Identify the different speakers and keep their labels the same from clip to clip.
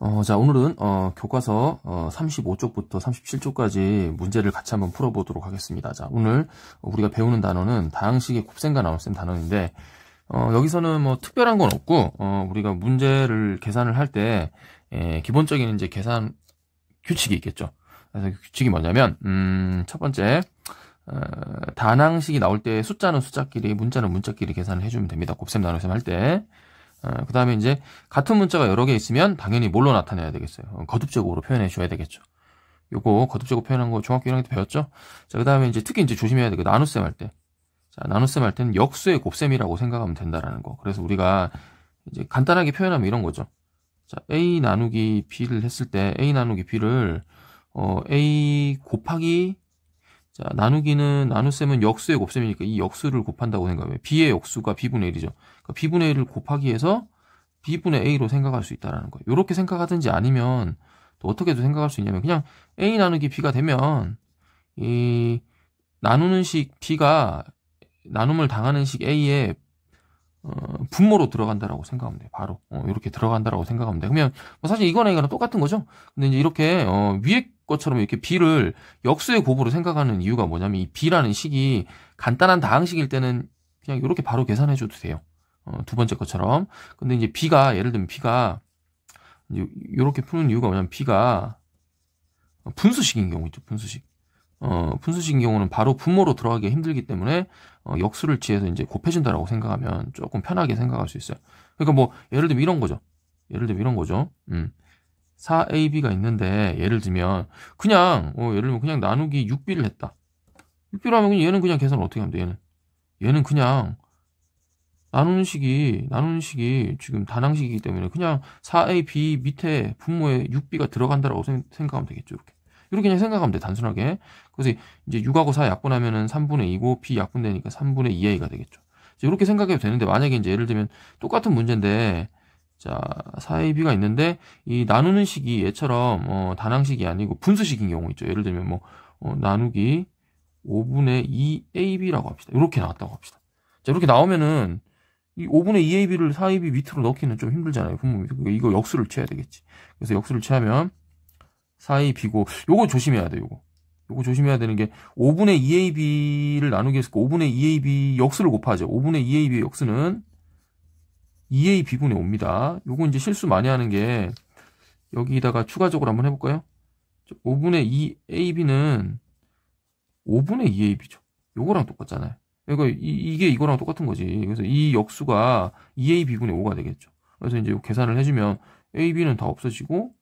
Speaker 1: 어, 자, 오늘은, 어, 교과서, 어, 35쪽부터 37쪽까지 문제를 같이 한번 풀어보도록 하겠습니다. 자, 오늘 우리가 배우는 단어는 다항식의 곱셈과 나눗셈 단어인데, 어, 여기서는 뭐 특별한 건 없고, 어, 우리가 문제를 계산을 할 때, 예, 기본적인 이제 계산 규칙이 있겠죠. 그래서 규칙이 뭐냐면, 음, 첫 번째, 어, 단항식이 나올 때 숫자는 숫자끼리, 문자는 문자끼리 계산을 해주면 됩니다. 곱셈 나눗셈 할 때. 아, 그 다음에 이제 같은 문자가 여러 개 있으면 당연히 뭘로 나타내야 되겠어요. 어, 거듭제곱으로 표현해 줘야 되겠죠. 요거 거듭제곱 표현한 거 중학교 1학년 때 배웠죠? 자, 그 다음에 이제 특히 이제 조심해야 되고 나눗셈 할 때. 자, 나눗셈 할 때는 역수의 곱셈이라고 생각하면 된다라는 거. 그래서 우리가 이제 간단하게 표현하면 이런 거죠. 자, a 나누기 b를 했을 때 a 나누기 b를 어, a 곱하기 자, 나누기는 나눗셈은 역수의 곱셈이니까 이 역수를 곱한다고 생각해요. b의 역수가 b분의 1이죠. 그러니까 b분의 1을 곱하기 해서 b분의 a로 생각할 수 있다라는 거예요. 이렇게 생각하든지 아니면 또 어떻게도 생각할 수 있냐면 그냥 a 나누기 b가 되면 이 나누는 식 b가 나눔을 당하는 식 a의 어, 분모로 들어간다라고 생각하면 돼요. 바로 어, 이렇게 들어간다라고 생각하면 돼요. 그러면 뭐 사실 이거나 이거나 똑같은 거죠. 근데 이제 이렇게 어, 위에 것처럼 이렇게 b를 역수의 곱으로 생각하는 이유가 뭐냐면 이 b라는 식이 간단한 다항식일 때는 그냥 이렇게 바로 계산해 줘도 돼요. 어, 두 번째 것처럼. 근데 이제 b가 예를 들면 b가 이렇게 푸는 이유가 뭐냐면 b가 분수식인 경우 있죠. 분수식. 어, 분수식인 경우는 바로 분모로 들어가기 힘들기 때문에 어, 역수를 취해서 이제 곱해진다라고 생각하면 조금 편하게 생각할 수 있어요. 그러니까 뭐 예를 들면 이런 거죠. 예를 들면 이런 거죠. 음. 4ab가 있는데 예를 들면 그냥 어, 예를 들면 그냥 나누기 6b를 했다. 6 b 로 하면 얘는 그냥 계산을 어떻게 하면 돼? 얘는 얘는 그냥 나누는 식이 나누는 식이 지금 단항식이기 때문에 그냥 4ab 밑에 분모에 6b가 들어간다라고 생각하면 되겠죠. 이렇게. 이렇게 그냥 생각하면 돼, 단순하게. 그래서 이제 6하고 4 약분하면은 3분의 2고, b 약분되니까 3분의 2a가 되겠죠. 이렇게 생각해도 되는데, 만약에 이제 예를 들면 똑같은 문제인데, 자, 4ab가 있는데, 이 나누는 식이 얘처럼, 어, 단항식이 아니고 분수식인 경우 있죠. 예를 들면 뭐, 어, 나누기 5분의 2ab라고 합시다. 이렇게 나왔다고 합시다. 자, 이렇게 나오면은, 이 5분의 2ab를 4ab 밑으로 넣기는 좀 힘들잖아요. 분모이 그러니까 이거 역수를 쳐야 되겠지. 그래서 역수를 취하면 4 a B고 요거 조심해야 돼요. 요거. 요거 조심해야 되는 게 5분의 2AB를 나누기 위해서 5분의 2AB 역수를 곱하죠. 5분의 2AB의 역수는 2AB분의 5입니다. 요거 이제 실수 많이 하는 게 여기다가 추가적으로 한번 해볼까요? 5분의 2AB는 5분의 2AB죠. 요거랑 똑같잖아요. 이거 그러니까 이, 게 이거랑 똑같은 거지. 그래서 이 역수가 2AB분의 5가 되겠죠. 그래서 이제 계산을 해주면 AB는 다 없어지고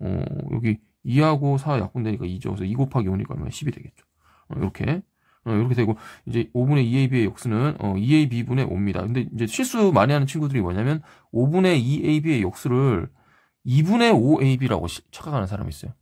Speaker 1: 어, 여기 2하고 4 약분되니까 2죠. 그래서 2 곱하기 5니까 얼마 10이 되겠죠. 어, 이렇게. 어, 이렇게 되고, 이제 5분의 2AB의 역수는, 어, 2AB분의 5입니다. 근데 이제 실수 많이 하는 친구들이 뭐냐면, 5분의 2AB의 역수를 2분의 5AB라고 착각하는 사람이 있어요.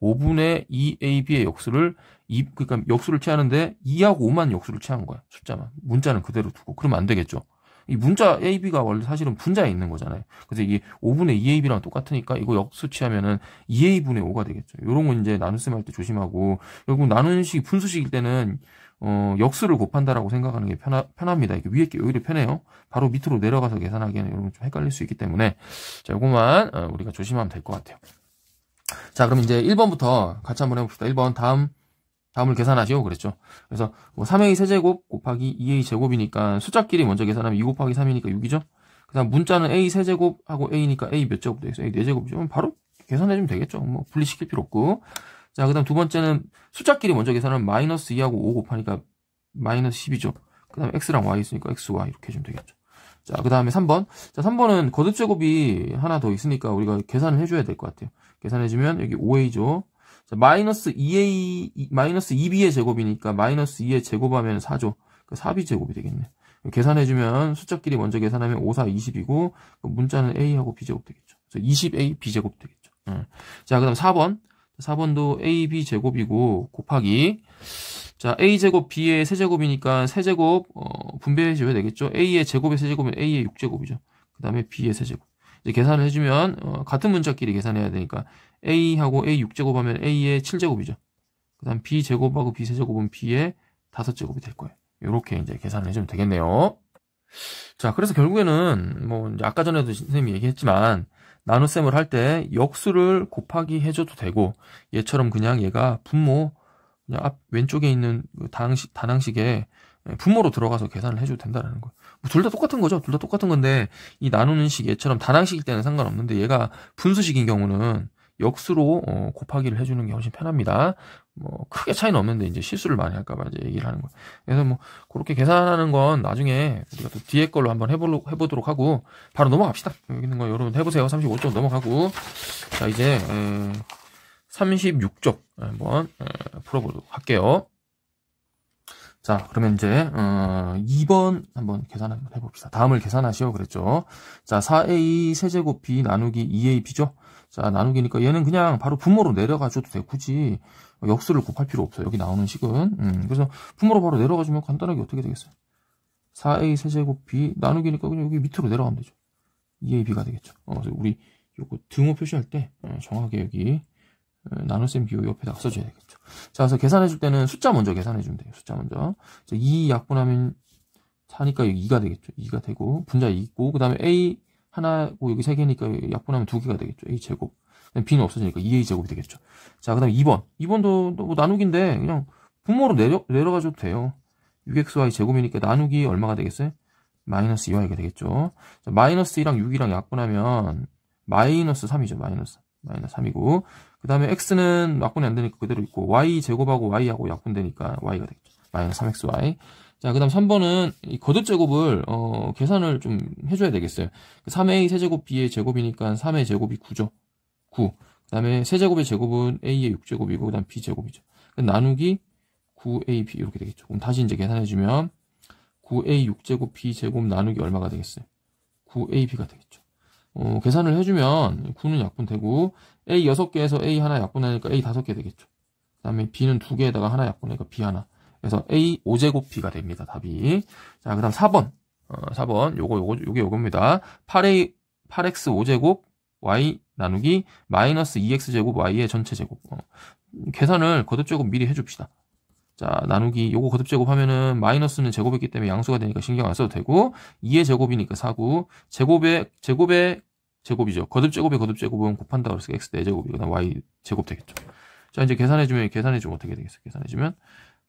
Speaker 1: 5분의 2AB의 역수를 2, 그러니까 역수를 취하는데 2하고 5만 역수를 취한 거야. 숫자만. 문자는 그대로 두고. 그러면 안 되겠죠. 이 문자 AB가 원래 사실은 분자에 있는 거잖아요. 그래서 이게 5분의 2AB랑 똑같으니까 이거 역수치하면은 2A분의 5가 되겠죠. 요런 거 이제 나눗셈 할때 조심하고 결국 나눔식 분수식일 때는 어, 역수를 곱한다라고 생각하는 게 편하, 편합니다. 이게 위에 게 오히려 편해요. 바로 밑으로 내려가서 계산하기에는 여런분좀 헷갈릴 수 있기 때문에 자, 요거만 어, 우리가 조심하면 될 것 같아요. 자, 그럼 이제 1번부터 같이 한번 해봅시다. 1번 다음 다음을 계산하시오 그랬죠. 그래서 뭐 3a 세제곱 곱하기 2a 제곱이니까 숫자끼리 먼저 계산하면 2 곱하기 3이니까 6이죠. 그다음 문자는 a 세제곱하고 a니까 a 몇 제곱 되겠어요. a 4제곱이죠. 바로 계산해주면 되겠죠. 뭐 분리시킬 필요 없고. 자, 그다음 두 번째는 숫자끼리 먼저 계산하면 마이너스 2하고 5 곱하니까 마이너스 10이죠. 그다음 에 x랑 y 있으니까 x, y 이렇게 해주면 되겠죠. 자, 그 다음에 3번. 자, 3번은 거듭제곱이 하나 더 있으니까 우리가 계산을 해줘야 될 것 같아요. 계산해주면 여기 5A죠. 자, 마이너스 2a, 마이너스 2b의 제곱이니까 마이너스 2의 제곱하면 4죠. 그 4b 제곱이 되겠네. 계산해주면 숫자끼리 먼저 계산하면 5, 4, 20이고 문자는 a하고 b제곱 되겠죠. 그래서 20a, b제곱 되겠죠. 네. 자, 그 다음 4번. 4번도 a, b제곱이고 곱하기 자 a제곱 b의 세제곱이니까 세제곱 어, 분배해줘야 되겠죠. a의 제곱의 세제곱은 a의 6제곱이죠. 그 다음에 b의 세제곱. 이제 계산을 해주면 어, 같은 문자끼리 계산해야 되니까 a하고 a 6제곱하면 a의 7제곱이죠. 그 다음 b 제곱하고 b 3제곱은 b의 5제곱이 될 거예요. 이렇게 이제 계산을 해주면 되겠네요. 자, 그래서 결국에는 뭐 아까 전에도 선생님이 얘기했지만 나눗셈을 할 때 역수를 곱하기 해줘도 되고 얘처럼 그냥 얘가 분모 그냥 앞 왼쪽에 있는 단항식, 그 단항식에 예, 부모로 들어가서 계산을 해줘도 된다는 라 거예요. 뭐둘다 똑같은 거죠. 둘 다 똑같은 건데 이 나누는 식 얘처럼 단항식일 때는 상관없는데 얘가 분수식인 경우는 역수로 어, 곱하기를 해주는 게 훨씬 편합니다. 뭐 크게 차이는 없는데 이제 실수를 많이 할까봐 이제 얘기를 하는 거예요. 그래서 뭐 그렇게 계산하는 건 나중에 우리가 또 뒤에 걸로 한번 해보로, 해보도록 하고 바로 넘어갑시다. 여기 있는 거 여러분 해보세요. 35쪽 넘어가고 자 이제 에, 음, 36쪽 한번 에, 풀어보도록 할게요. 자, 그러면 이제 어 2번 한번 계산 한번 해봅시다. 다음을 계산하시오 그랬죠. 자, 4a 세제곱 b 나누기 2ab죠. 자, 나누기니까 얘는 그냥 바로 분모로 내려가줘도 돼. 굳이 역수를 곱할 필요 없어요. 여기 나오는 식은. 음, 그래서 분모로 바로 내려가주면 간단하게 어떻게 되겠어요? 4a 세제곱 b 나누기니까 그냥 여기 밑으로 내려가면 되죠. 2ab가 되겠죠. 어, 그래서 우리 요거 등호 표시할 때 어, 정확하게 여기 예, 나눗셈 비율 옆에다 써줘야 되겠죠. 자, 그래서 계산해 줄 때는 숫자 먼저 계산해 주면 돼요. 숫자 먼저. 자, 2 약분하면 4니까 여기 2가 되겠죠. 2가 되고 분자 2 있고 그 다음에 A 하나고 여기 3개니까 약분하면 2개가 되겠죠. A 제곱. B는 없어지니까 2A 제곱이 되겠죠. 자, 그 다음에 2번. 2번도 뭐 나누기인데 그냥 분모로 내려, 내려가줘도 돼요. 6xy 제곱이니까 나누기 얼마가 되겠어요? 마이너스 2y가 되겠죠. 자, 마이너스 2랑 6이랑 약분하면 마이너스 3이죠. 마이너스 마이너스 3이고 그 다음에 x는 약분이 안 되니까 그대로 있고 y 제곱하고 y하고 약분되니까 y가 되겠죠. 마이너스 3xy 자, 그 다음 3번은 이 거듭 제곱을 어, 계산을 좀 해줘야 되겠어요. 3a 그 세제곱 b의 제곱이니까 3의 제곱이 9죠. 9. 그 다음에 세제곱의 제곱은 a의 6제곱이고 그 다음 b제곱이죠. 나누기 9ab 이렇게 되겠죠. 그럼 다시 이제 계산해주면 9a 6제곱 b제곱 나누기 얼마가 되겠어요? 9ab가 되겠죠. 어, 계산을 해주면 9는 약분 되고 A 6개에서 A 하나 약분하니까 A 5개 되겠죠. 그 다음에 B는 2개에다가 하나 약분하니까 B 하나. 그래서 A 5제곱 B가 됩니다. 답이. 자, 그 다음 4번. 어, 4번. 요거, 요거, 요게 요겁니다. 8A, 8X 5제곱 Y 나누기 마이너스 2X제곱 Y의 전체 제곱. 어, 계산을 거듭제곱 미리 해줍시다. 자 나누기 요거 거듭 제곱하면은 마이너스는 제곱이기 때문에 양수가 되니까 신경 안 써도 되고 2의 제곱이니까 4 9. 제곱의 제곱의 제곱이죠. 거듭 제곱의 거듭 제곱은 곱한다 그래서 x 내제곱이고 네 나 y 제곱 되겠죠. 자 이제 계산해주면 계산해주면 어떻게 되겠어요? 계산해주면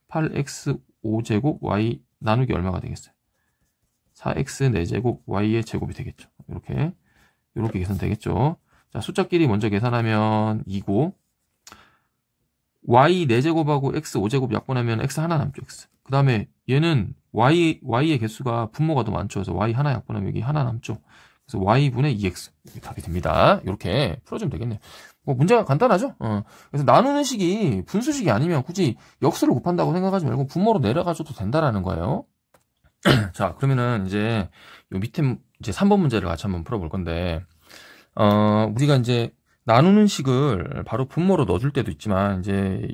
Speaker 1: 8x 5제곱 y 나누기 얼마가 되겠어요? 4x 내제곱 y의 제곱이 되겠죠. 이렇게 이렇게 계산되겠죠. 자 숫자끼리 먼저 계산하면 2고 y 4제곱하고 x 5제곱 약분하면 x 하나 남죠, x. 그 다음에 얘는 y, y의 개수가 분모가 더 많죠. 그래서 y 하나 약분하면 여기 하나 남죠. 그래서 y분의 2x. 이 답이 됩니다. 이렇게 풀어주면 되겠네요. 뭐 문제가 간단하죠? 어. 그래서 나누는 식이 분수식이 아니면 굳이 역수를 곱한다고 생각하지 말고 분모로 내려가줘도 된다라는 거예요. 자, 그러면은 이제 요 밑에 이제 3번 문제를 같이 한번 풀어볼 건데, 어, 우리가 이제 나누는 식을 바로 분모로 넣어줄 때도 있지만 이제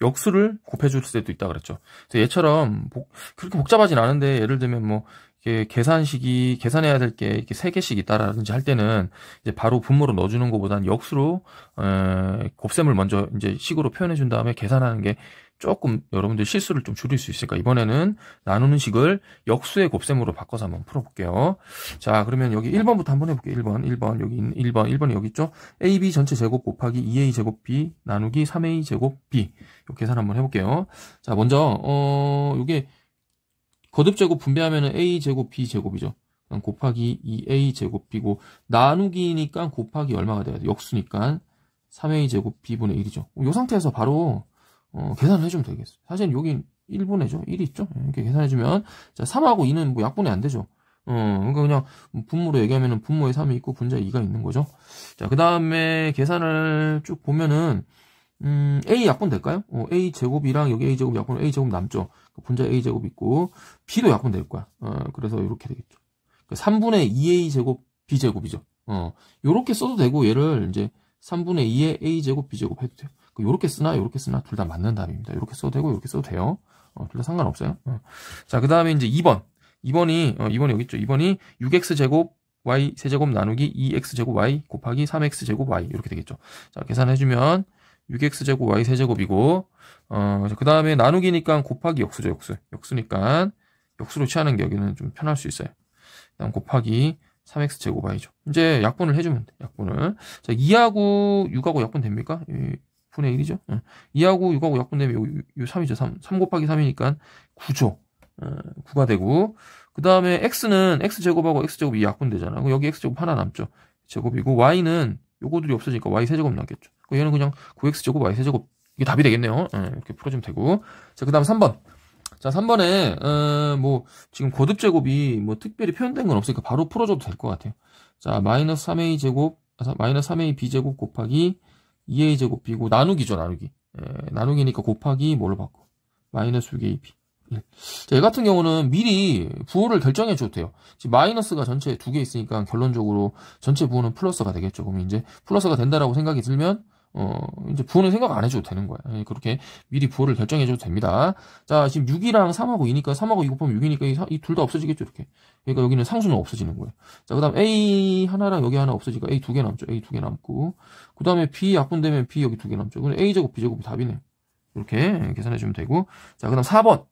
Speaker 1: 역수를 곱해줄 때도 있다 그랬죠. 얘처럼 복, 그렇게 복잡하진 않은데 예를 들면 뭐 이게 계산식이 계산해야 될 게 이렇게 세 개씩 있다라든지 할 때는 이제 바로 분모로 넣어주는 것보다는 역수로 에, 곱셈을 먼저 이제 식으로 표현해준 다음에 계산하는 게 조금 여러분들 실수를 좀 줄일 수 있을까? 이번에는 나누는 식을 역수의 곱셈으로 바꿔서 한번 풀어볼게요. 자, 그러면 여기 1번부터 한번 해볼게요. 1번, 1번, 여기 1번, 1번이 여기 있죠? AB 전체 제곱 곱하기 2A 제곱 B 나누기 3A 제곱 B. 이렇게 계산 한번 해볼게요. 자, 먼저, 어, 요게 거듭 제곱 분배하면 은 A 제곱 B 제곱이죠. 곱하기 2A 제곱 B고, 나누기니까 곱하기 얼마가 돼야 돼? 역수니까 3A 제곱 B분의 1이죠. 요 상태에서 바로 어, 계산을 해주면 되겠어요. 사실 여기 1분의죠. 1이 있죠. 예, 이렇게 계산해주면 자 3하고 2는 뭐 약분이 안 되죠. 어, 그러니까 그냥 분모로 얘기하면 분모에 3이 있고 분자에 2가 있는 거죠. 자, 그 다음에 계산을 쭉 보면은 음, A 약분 될까요? 어, A 제곱이랑 여기 A 제곱 약분 A 제곱 남죠. 그러니까 분자 A 제곱 있고 B도 약분 될 거야. 어, 그래서 이렇게 되겠죠. 3분의 그러니까 2A 제곱 B 제곱이죠. 어, 이렇게 써도 되고 얘를 이제 3분의 2의 A 제곱 B 제곱 해도 돼요. 그 요렇게 쓰나 요렇게 쓰나 둘 다 맞는 답입니다. 요렇게 써도 되고 요렇게 써도 돼요. 어, 둘 다 상관없어요. 어. 자, 그 다음에 이제 2번. 2번이, 어, 2번이 여기 있죠. 2번이 6x 제곱 y 세제곱 나누기 2x 제곱 y 곱하기 3x 제곱 y 이렇게 되겠죠. 자, 계산해주면 6x 제곱 y 세제곱이고, 어, 그 다음에 나누기니까 곱하기 역수죠, 역수. 역수니까 역수로 취하는 게 여기는 좀 편할 수 있어요. 그다음 곱하기 3x 제곱 y죠. 이제 약분을 해주면 돼, 약분을. 자, 2하고 6하고 약분 됩니까? 분의 1이죠. 2하고 예. 6하고 약분되면 요, 요 3이죠. 3. 3 곱하기 3이니까 9죠. 9가 어, 되고 그 다음에 x는 x제곱하고 x제곱이 약분되잖아. 요 여기 x제곱 하나 남죠. 제곱이고 y는 요거들이 없어지니까 y세제곱 남겠죠. 얘는 그냥 9x제곱 y세제곱 이게 답이 되겠네요. 예, 이렇게 풀어주면 되고 자그 다음 3번 자, 3번에, 어, 뭐, 지금 거듭제곱이 뭐 특별히 표현된 건 없으니까 바로 풀어줘도 될 것 같아요. 자, 마이너스 3a 제곱, 아, 마이너스 3ab 제곱 곱하기 2a 제곱 b고 나누기죠 나누기 예, 나누기니까 곱하기 뭘로 바꿔 마이너스 6ab 1. 자, 얘 같은 경우는 미리 부호를 결정해 줘도 돼요. 지금 마이너스가 전체에 두 개 있으니까 결론적으로 전체 부호는 플러스가 되겠죠. 그럼 이제 플러스가 된다라고 생각이 들면 어, 이제 부호는 생각 안 해줘도 되는 거예요. 예, 그렇게 미리 부호를 결정해줘도 됩니다. 자, 지금 6이랑 3하고 2니까 3하고 2 곱하면 6이니까 이 둘 다 없어지겠죠, 이렇게. 그러니까 여기는 상수는 없어지는 거예요. 자, 그 다음 A 하나랑 여기 하나 없어지니까 A 두 개 남죠. A 두 개 남고. 그 다음에 B 약분되면 B 여기 두 개 남죠. 그럼 A제곱, B제곱이 답이네. 이렇게 계산해주면 되고. 자, 그 다음 4번.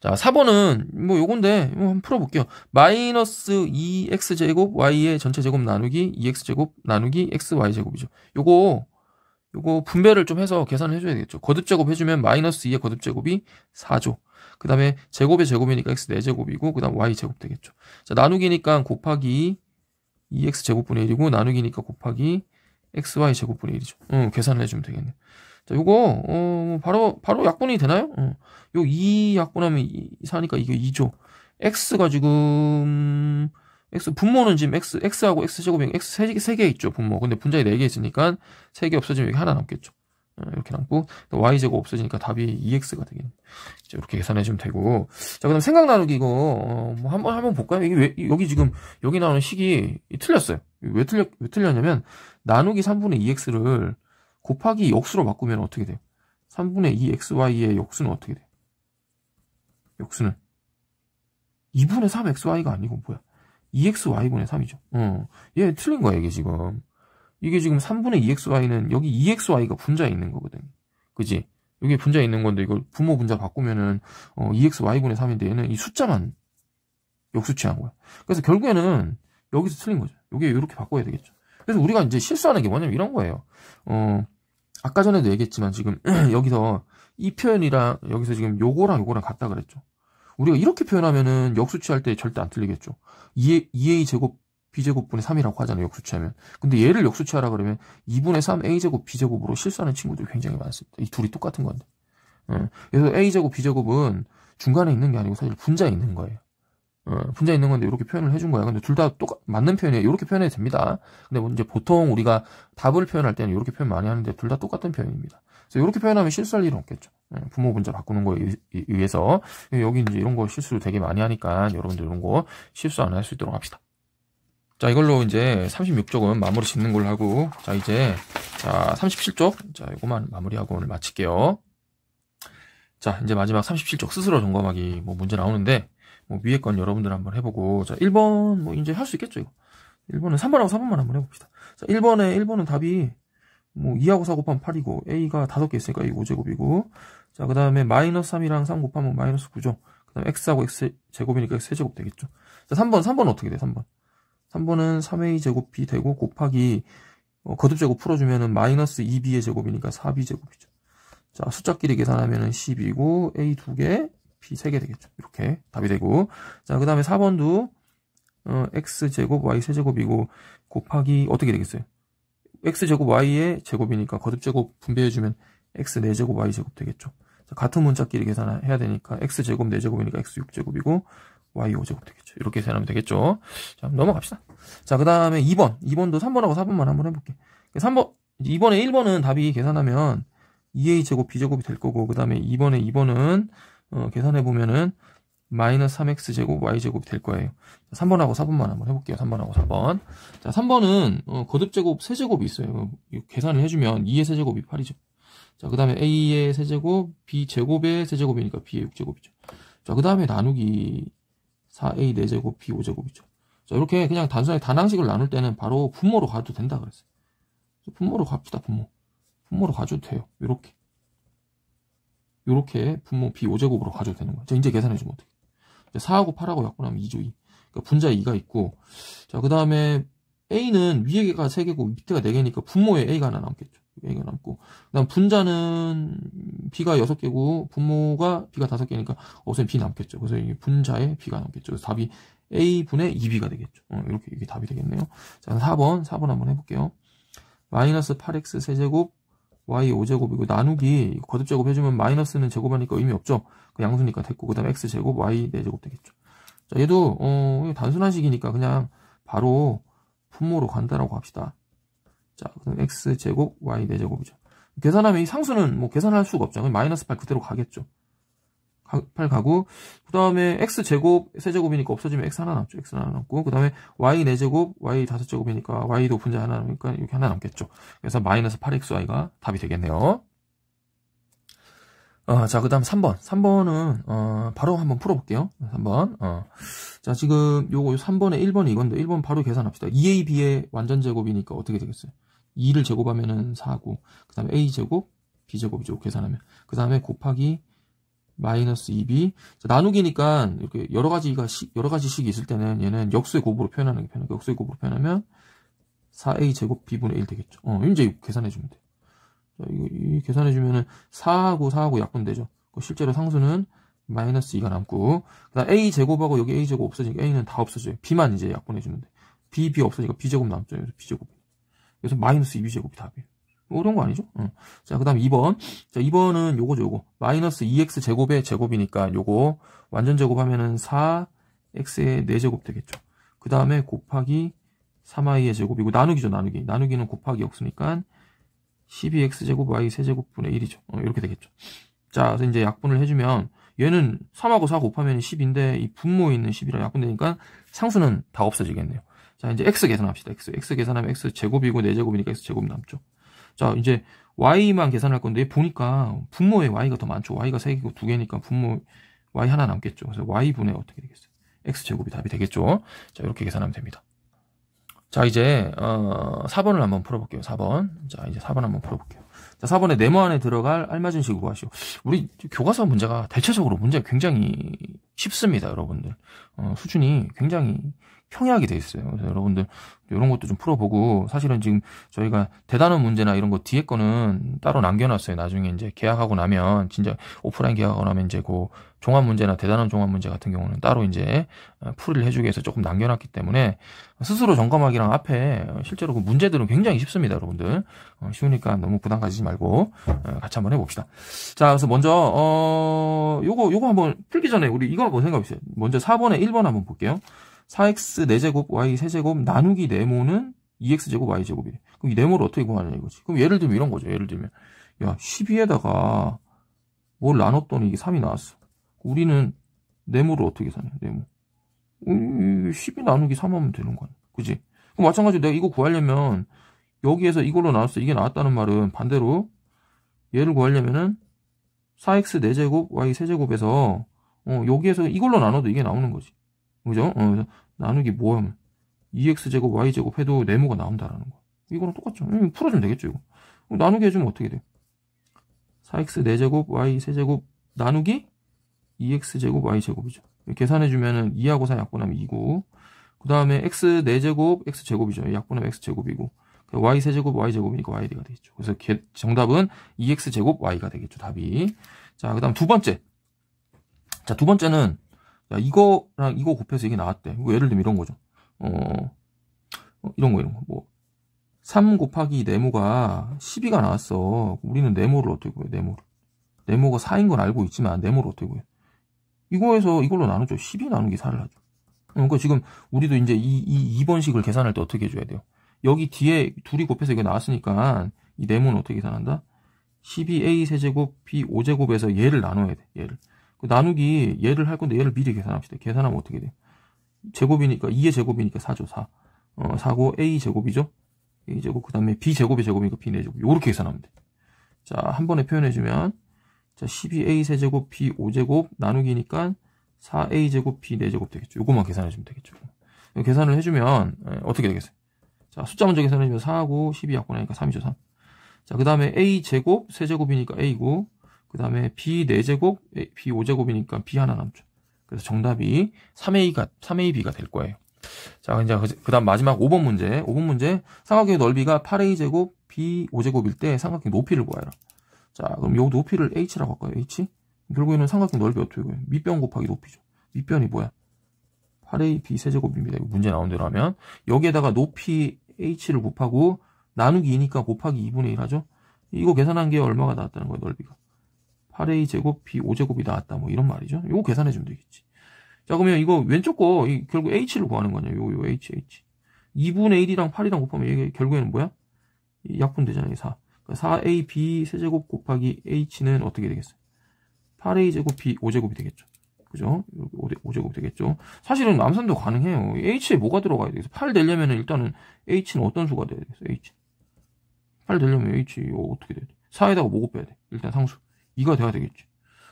Speaker 1: 자, 4번은 뭐 요건데 뭐 한번 풀어볼게요. 마이너스 2x제곱 y의 전체 제곱 나누기 2x제곱 나누기 xy제곱이죠. 요거 요거 분배를 좀 해서 계산을 해줘야 되 겠죠 거듭제곱 해주면 마이너스 2의 거듭제곱이 4죠. 그 다음에 제곱의 제곱이니까 x4제곱이고 그 다음 y제곱 되겠죠. 자, 나누기니까 곱하기 2x제곱분의 1이고 나누기니까 곱하기 xy 제곱분의 1이죠. 응, 계산을 해주면 되겠네. 자, 요거 어, 바로 바로 약분이 되나요? 어, 요2 약분하면 2, 4니까 이게 2죠. x가 지금 x 분모는 지금 x x하고 x 제곱이 x 3개, 3개 있죠 분모. 근데 분자에 4개 있으니까 3개 없어지면 여기 하나 남겠죠. 어, 이렇게 남고 y 제곱 없어지니까 답이 2x가 되겠네. 이제 이렇게 계산해 주면 되고 자그다 생각 나누기 이거 어, 뭐 한번 한번 볼까요? 이게 왜 여기 지금 여기 나오는 식이 틀렸어요. 왜 틀렸 왜 틀렸냐면 나누기 3분의 2x를 곱하기 역수로 바꾸면 어떻게 돼요? 3분의 2xy의 역수는 어떻게 돼요? 역수는 2분의 3xy가 아니고 뭐야? 2xy분의 3이죠. 어, 얘 틀린 거야 이게 지금. 이게 지금 3분의 2xy는 여기 2xy가 분자에 있는 거거든. 그지? 여기 분자 에 있는 건데 이걸 부모 분자 바꾸면은 어, 2xy분의 3인데 얘는 이 숫자만 역수취한 거야. 그래서 결국에는 여기서 틀린 거죠. 여기 이렇게 바꿔야 되겠죠. 그래서 우리가 이제 실수하는 게 뭐냐면 이런 거예요. 어, 아까 전에도 얘기했지만 지금 여기서 이 표현이랑 여기서 지금 요거랑 요거랑 같다 그랬죠. 우리가 이렇게 표현하면은 역수치할 때 절대 안 틀리겠죠. 2a, 2a 제곱 b제곱분의 3이라고 하잖아요. 역수치하면. 근데 얘를 역수치하라 그러면 2분의 3 a제곱 b제곱으로 실수하는 친구들이 굉장히 많습니다. 이 둘이 똑같은 건데. 예. 그래서 a제곱 b제곱은 중간에 있는 게 아니고 사실 분자에 있는 거예요. 어, 분자 있는 건데 이렇게 표현을 해준 거야. 근데 둘 다똑같 맞는 표현이에요. 이렇게 표현해도 됩니다. 근데 뭐 이제 보통 우리가 답을 표현할 때는 이렇게 표현 많이 하는데 둘 다 똑같은 표현입니다. 그래서 이렇게 표현하면 실수할 일은 없겠죠. 예, 부모 분자 바꾸는 거에 의해서 예, 여기 이제 이런 거 실수 되게 많이 하니까 여러분들 이런 거 실수 안 할 수 있도록 합시다. 자 이걸로 이제 36쪽은 마무리 짓는 걸로 하고 자 이제 자 37쪽 자 이거만 마무리하고 오늘 마칠게요. 자 이제 마지막 37쪽 스스로 점검하기 뭐 문제 나오는데 뭐 위에 건 여러분들 한번 해보고 자 1번 뭐 이제 할 수 있겠죠 이거 1번은 3번하고 4번만 한번 해봅시다 자 1번에 1번은 답이 뭐 2하고 4 곱하면 8이고 A가 5개 있으니까 이 5제곱이고 자그 다음에 마이너스 3이랑 3 곱하면 마이너스 9죠 그 다음에 X하고 X제곱이니까 X제곱 되겠죠 자 3번 3번 어떻게 돼 3번 3번은 3A제곱 B 되고 곱하기 어, 거듭제곱 풀어주면은 마이너스 2B의 제곱이니까 4B제곱이죠 자 숫자끼리 계산하면은 10이고 A 2개 p 3개 되겠죠. 이렇게 답이 되고 자, 그 다음에 4번도 어, x제곱 y세제곱이고 곱하기 어떻게 되겠어요? x제곱 y의 제곱이니까 거듭제곱 분배해주면 x4제곱 y제곱 되겠죠. 자, 같은 문자끼리 계산해야 되니까 x제곱 4제곱이니까 x6제곱이고 y5제곱 되겠죠. 이렇게 계산하면 되겠죠. 자, 넘어갑시다. 자, 그 다음에 2번. 2번도 3번하고 4번만 한번 해볼게. 3번, 2번에 1번은 답이 계산하면 2a제곱 b제곱이 될 거고, 그 다음에 2번에 2번은 어, 계산해 보면은 마이너스 3x 제곱 y 제곱이 될 거예요. 자, 3번하고 4번만 한번 해볼게요. 3번하고 4번. 자, 3번은 어, 거듭 제곱 세제곱이 있어요. 계산을 해주면 2의 세제곱이 8이죠. 자, 그 다음에 a의 세제곱, b 제곱의 세제곱이니까 b의 6제곱이죠. 자, 그 다음에 나누기 4a 4제곱, b 5제곱이죠. 자, 이렇게 그냥 단순하게 단항식을 나눌 때는 바로 분모로 가도 된다 그랬어요. 분모로 갑시다, 분모. 분모로 가도 돼요. 이렇게. 이렇게 분모 b 5제곱으로 가져도 되는 거예요. 자, 이제 계산해 주면 어떻게? 4하고 8하고 약분하면 2조 2. 그러니까 분자 2가 있고 자, 그다음에 a는 위에가 3개고 밑에가 4개니까 분모에 a가 하나 남겠죠. a가 남고 그다음 분자는 b가 6개고 분모가 b가 5개니까 어선 b 남겠죠. 그래서 이게 분자에 b가 남겠죠. 그래서 답이 a분의 2b가 되겠죠. 어, 이렇게 이게 답이 되겠네요. 자, 4번, 4번 한번 해 볼게요. 마이너스 8x 세제곱 y 5제곱이고 나누기 거듭 제곱 해주면 마이너스는 제곱하니까 의미 없죠. 그 양수니까 됐고 그 다음에 x제곱 y 4제곱 되겠죠. 자 얘도 어, 단순한 식이니까 그냥 바로 분모로 간다라고 합시다. 자 그럼 x제곱 y 4제곱이죠. 계산하면 이 상수는 뭐 계산할 수가 없잖아요 마이너스 8 그대로 가겠죠. 8 가고 그 다음에 x 제곱 세제곱이니까 없어지면 x 하나 남죠 x 하나 남고 그 다음에 y 4제곱 y 5제곱이니까 y도 분자 하나 남으니까 이렇게 하나 남겠죠 그래서 마이너스 8xy가 답이 되겠네요 어, 자, 그 다음 3번. 3번은, 어, 바로 한번 풀어볼게요. 3번. 어. 자, 지금 요거 3번에 1번이 이건데, 1번 바로 계산합시다. 2ab의 e, 완전 제곱이니까 어떻게 되겠어요? 2를 제곱하면은 4고, 그 다음에 a제곱, b제곱이죠. 계산하면. 그 다음에 곱하기 마이너스 2b 자, 나누기니까 이렇게 여러 가지가 시, 여러 가지 식이 있을 때는 얘는 역수의 곱으로 표현하는 게 편하고 역수의 곱으로 표현하면 4a 제곱 b분의 1 되겠죠. 어, 이제 계산해 주면 돼. 자, 이거 계산해 주면은 4하고 4하고 약분되죠. 그 실제로 상수는 마이너스 2가 남고 그다음 a 제곱하고 여기 a 제곱 없어지니까 a는 다 없어져요. b만 이제 약분해 주면 돼. b b 없어지니까 b 제곱 남죠. 그래서 b 제곱. 그래서 마이너스 2b 제곱이 답이에요. 이런 뭐 거 아니죠? 어. 자, 그 다음 2번. 자, 2번은 요거죠, 요거. 마이너스 2x 제곱의 제곱이니까 요거 완전 제곱하면은 4x의 4제곱 되겠죠. 그 다음에 곱하기 3i의 제곱이고 나누기죠, 나누기. 나누기는 곱하기 없으니까 12x 제곱 y 세제곱분의 1이죠. 어, 이렇게 되겠죠. 자, 그래서 이제 약분을 해주면 얘는 3하고 4 곱하면 10인데 이 분모에 있는 10이랑 약분되니까 상수는 다 없어지겠네요. 자, 이제 x 계산합시다. x. x 계산하면 x 제곱이고 4제곱이니까 x 제곱 남죠. 자, 이제 y만 계산할 건데 보니까 분모에 y가 더 많죠. y가 3개고 2개니까 분모 y 하나 남겠죠. 그래서 y분의 어떻게 되겠어요? x제곱이 답이 되겠죠. 자, 이렇게 계산하면 됩니다. 자, 이제 어, 4번을 한번 풀어볼게요. 4번. 자, 이제 4번 한번 풀어볼게요. 자, 4번에 네모 안에 들어갈 알맞은식을 구하시오. 우리 교과서 문제가 대체적으로 문제가 굉장히 쉽습니다, 여러분들. 어, 수준이 굉장히 평이하게 돼 있어요. 그래서 여러분들 이런 것도 좀 풀어보고 사실은 지금 저희가 대단한 문제나 이런 거 뒤에 거는 따로 남겨놨어요. 나중에 이제 계약하고 나면 진짜 오프라인 계약하고 나면 이제 그 종합 문제나 대단한 종합 문제 같은 경우는 따로 이제 어, 풀이를 해주기 위해서 조금 남겨놨기 때문에 스스로 점검하기랑 앞에 실제로 그 문제들은 굉장히 쉽습니다, 여러분들. 어, 쉬우니까 너무 부담 가지지 말고 어, 같이 한번 해봅시다. 자, 그래서 먼저 어 요거 요거 한번 풀기 전에 우리 이거 한번 생각해보세요. 먼저 4번에 1번 한번 볼게요. 4x 4제곱 y 3제곱 나누기 네모는 2x제곱 y제곱이래. 그럼 이 네모를 어떻게 구하냐 이거지. 그럼 예를 들면 이런 거죠. 예를 들면 야 12에다가 뭘 나눴더니 이게 3이 나왔어. 우리는 네모를 어떻게 사냐 네모. 12 어, 나누기 3 하면 되는 거 아니야. 그지? 그럼 마찬가지로 내가 이거 구하려면 여기에서 이걸로 나왔어. 이게 나왔다는 말은 반대로 얘를 구하려면은 4x 4제곱 y 3제곱에서 어, 여기에서 이걸로 나눠도 이게 나오는 거지. 그죠? 어, 나누기 뭐하면 2x제곱 y제곱 해도 네모가 나온다라는 거. 이거랑 똑같죠. 음, 풀어주면 되겠죠, 이거. 나누기 해주면 어떻게 돼 4x 4제곱 y 3제곱 나누기 2x제곱 y제곱이죠. 계산해주면은 2하고 4 약분하면 2고, 그 다음에 x 4제곱 x제곱이죠. 약분하면 x제곱이고, y 그러니까 3제곱 y제곱이니까 y가 되겠죠. 그래서 정답은 2x제곱 y가 되겠죠. 답이. 자, 그 다음 두 번째. 자, 두 번째는 야, 이거랑 이거 곱해서 이게 나왔대. 이 예를 들면 이런 거죠. 어, 어, 이런 거, 이런 거. 뭐, 3 곱하기 네모가 12가 나왔어. 우리는 네모를 어떻게 구해, 네모를. 네모가 4인 건 알고 있지만, 네모를 어떻게 구해. 이거에서 이걸로 나누죠. 12 나누기 4를 하죠. 어, 그러니까 지금 우리도 이제 이, 이 2번식을 계산할 때 어떻게 해줘야 돼요? 여기 뒤에 둘이 곱해서 이게 나왔으니까, 이 네모는 어떻게 계산한다? 12a 세제곱 b 5제곱에서 얘를 나눠야 돼, 얘를. 그 나누기 얘를 할 건데 얘를 미리 계산합시다. 계산하면 어떻게 돼? 제곱이니까 2의 제곱이니까 4죠. 4. 어, 4고 A 제곱이죠. A 제곱 그 다음에 B 제곱의 제곱이니까 B 4제곱. 요렇게 계산하면 돼. 자, 한 번에 표현해주면 자, 12A 세제곱 B 5제곱 나누기니까 4A 제곱 B 4제곱 되겠죠. 요것만 계산해주면 되겠죠. 계산을 해주면 예, 어떻게 되겠어요? 자, 숫자 먼저 계산해주면 4하고 12 약분하니까 3이죠. 3. 자, 그 다음에 A 제곱 세제곱이니까 A고 그 다음에 b 4제곱, 예, b 5제곱이니까 b 하나 남죠. 그래서 정답이 3a가, 3ab가 될 거예요. 자, 이제 그 다음 마지막 5번 문제. 5번 문제. 삼각형의 넓이가 8a제곱, b 5제곱일 때 삼각형 높이를 구하라. 자, 그럼 요 높이를 h라고 할까요? h? 결국에는 삼각형 넓이 어떻게 구해요? 밑변 곱하기 높이죠. 밑변이 뭐야? 8ab 세제곱입니다. 이거 문제 나온 대로 하면. 여기에다가 높이 h를 곱하고 나누기 2니까 곱하기 2분의 1 하죠. 이거 계산한 게 얼마가 나왔다는 거예요, 넓이가. 8a 제곱 b 5제곱이 나왔다 뭐 이런 말이죠. 이거 계산해 주면 되겠지. 자 그러면 이거 왼쪽 거 이, 결국 h를 구하는 거냐. 요요 h h. 2분의 1이랑 8이랑 곱하면 이게 결국에는 뭐야? 약분 되잖아요. 4. 4ab 그러니까 세제곱 곱하기 h는 어떻게 되겠어요? 8a 제곱 b 5제곱이 되겠죠. 그죠? 5제곱 되겠죠. 사실은 남산도 가능해요. h에 뭐가 들어가야 되겠어? 8 되려면 일단은 h는 어떤 수가 돼야 되겠어? h. 8 되려면 h 이거 어떻게 돼야 돼? 4에다가 뭐고 빼야 돼? 일단 상수. 2가 돼야 되겠지.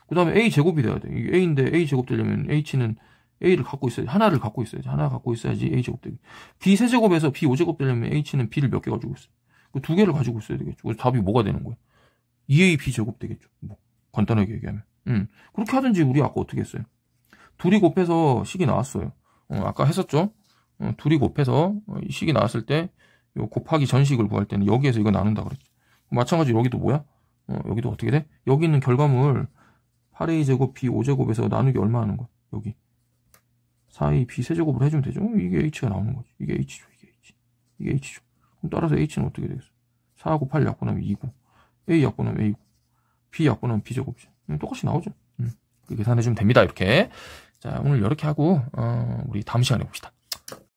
Speaker 1: 그 다음에 a 제곱이 돼야 돼. 이게 a인데 a 제곱 되려면 h는 a를 갖고 있어야지. 하나를 갖고 있어야지. 하나 갖고 있어야지 a 제곱 되기. b 세제곱에서 b 5제곱 되려면 h는 b를 몇 개 가지고 있어. 그두 개를 가지고 있어야 되겠죠. 그래서 답이 뭐가 되는 거야? e a b 제곱 되겠죠. 뭐 간단하게 얘기하면. 음. 그렇게 하든지 우리 아까 어떻게 했어요? 둘이 곱해서 식이 나왔어요. 어, 아까 했었죠? 어, 둘이 곱해서 식이 나왔을 때요 곱하기 전식을 구할 때는 여기에서 이거 나눈다 그랬죠. 마찬가지로 여기도 뭐야? 어, 여기도 어떻게 돼? 여기 있는 결과물 8a제곱 b5제곱에서 나누기 얼마 하는 거야 여기 4a b 3제곱을 해주면 되죠? 이게 h가 나오는 거지. 이게 h죠. 이게 h. 이게 h죠. 그럼 따라서 h는 어떻게 되겠어? 4하고 8 약분하면 2고 a 약분하면 a고 b 약분하면 b제곱이죠. 음, 똑같이 나오죠. 음. 계산해주면 됩니다. 이렇게. 자 오늘 이렇게 하고 어, 우리 다음 시간에 봅시다.